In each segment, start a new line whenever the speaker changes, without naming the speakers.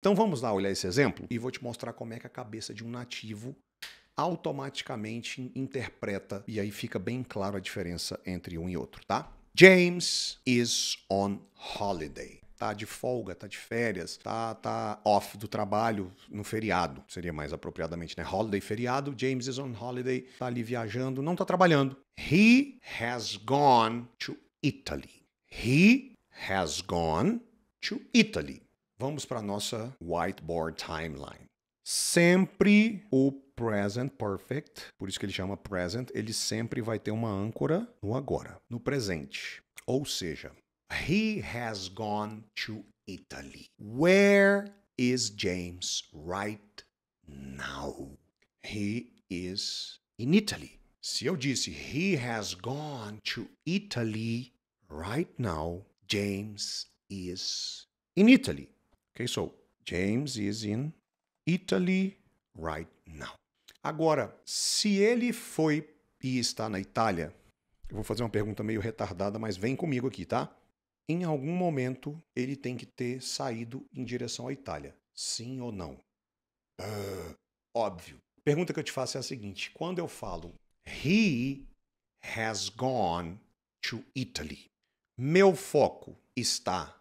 Então vamos lá olhar esse exemplo e vou te mostrar como é que a cabeça de um nativo automaticamente interpreta e aí fica bem claro a diferença entre um e outro, tá? James is on holiday. Tá de folga, tá de férias, tá, tá off do trabalho no feriado, seria mais apropriadamente, né? Holiday, feriado. James is on holiday, tá ali viajando, não tá trabalhando. He has gone to Italy. He has gone to Italy. Vamos para a nossa whiteboard timeline. Sempre o present perfect, por isso que ele chama present, ele sempre vai ter uma âncora no agora, no presente. Ou seja, he has gone to Italy. Where is James right now? He is in Italy. Se eu disse he has gone to Italy right now, James is in Italy. Okay, so James is in Italy right now. Agora, se ele foi e está na Itália, eu vou fazer uma pergunta meio retardada, mas vem comigo aqui, tá? Em algum momento ele tem que ter saído em direção à Itália, sim ou não? Uh, óbvio. Pergunta que eu te faço é a seguinte: quando eu falo he has gone to Italy, meu foco está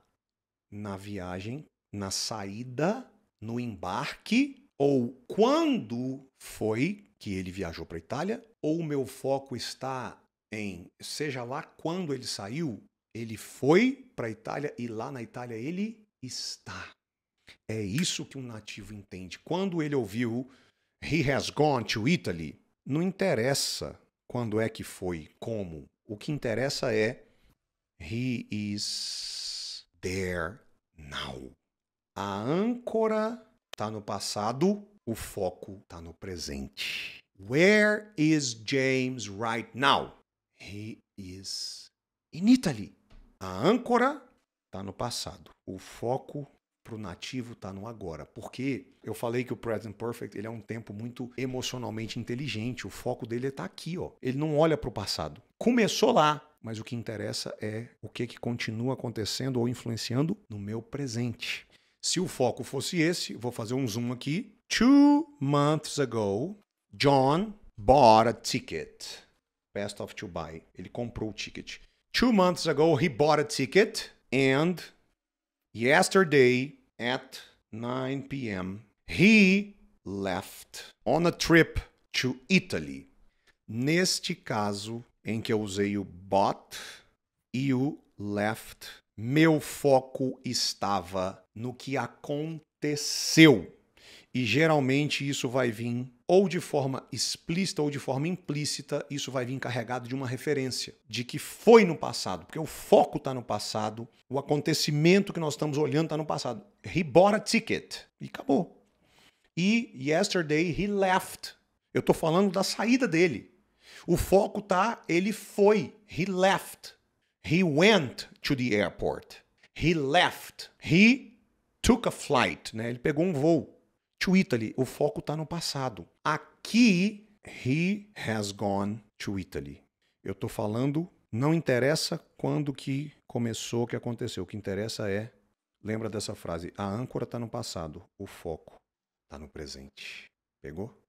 na viagem na saída, no embarque, ou quando foi que ele viajou para a Itália, ou o meu foco está em, seja lá quando ele saiu, ele foi para a Itália e lá na Itália ele está. É isso que um nativo entende. Quando ele ouviu He has gone to Italy, não interessa quando é que foi, como. O que interessa é He is there now. A âncora está no passado, o foco está no presente. Where is James right now? He is in Italy. A âncora está no passado, o foco para o nativo está no agora. Porque eu falei que o Present Perfect ele é um tempo muito emocionalmente inteligente. O foco dele está é aqui, ó. Ele não olha para o passado. Começou lá, mas o que interessa é o que, que continua acontecendo ou influenciando no meu presente. Se o foco fosse esse, vou fazer um zoom aqui. Two months ago, John bought a ticket. Best of to buy. Ele comprou o ticket. Two months ago, he bought a ticket. And yesterday at 9 p.m., he left on a trip to Italy. Neste caso em que eu usei o bought e o left meu foco estava no que aconteceu. E geralmente isso vai vir ou de forma explícita ou de forma implícita, isso vai vir carregado de uma referência de que foi no passado, porque o foco está no passado, o acontecimento que nós estamos olhando está no passado. He bought a ticket e acabou. E yesterday he left. Eu estou falando da saída dele. O foco tá, ele foi, he left. He went to the airport. He left. He took a flight. Né? Ele pegou um voo. To Italy. O foco está no passado. Aqui, he has gone to Italy. Eu estou falando, não interessa quando que começou, o que aconteceu. O que interessa é, lembra dessa frase, a âncora está no passado, o foco está no presente. Pegou?